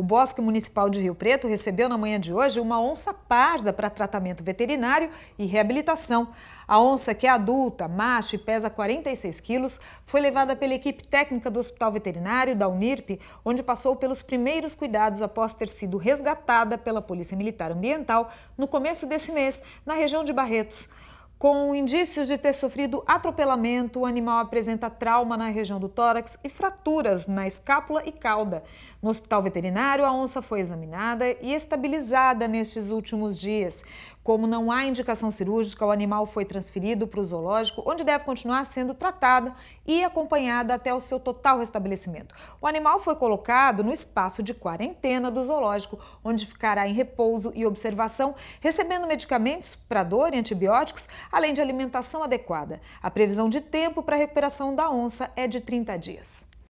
O Bosque Municipal de Rio Preto recebeu na manhã de hoje uma onça parda para tratamento veterinário e reabilitação. A onça, que é adulta, macho e pesa 46 quilos, foi levada pela equipe técnica do Hospital Veterinário da Unirp, onde passou pelos primeiros cuidados após ter sido resgatada pela Polícia Militar Ambiental no começo desse mês, na região de Barretos. Com indícios de ter sofrido atropelamento, o animal apresenta trauma na região do tórax e fraturas na escápula e cauda. No hospital veterinário, a onça foi examinada e estabilizada nestes últimos dias. Como não há indicação cirúrgica, o animal foi transferido para o zoológico, onde deve continuar sendo tratado e acompanhado até o seu total restabelecimento. O animal foi colocado no espaço de quarentena do zoológico, onde ficará em repouso e observação, recebendo medicamentos para dor e antibióticos além de alimentação adequada. A previsão de tempo para a recuperação da onça é de 30 dias.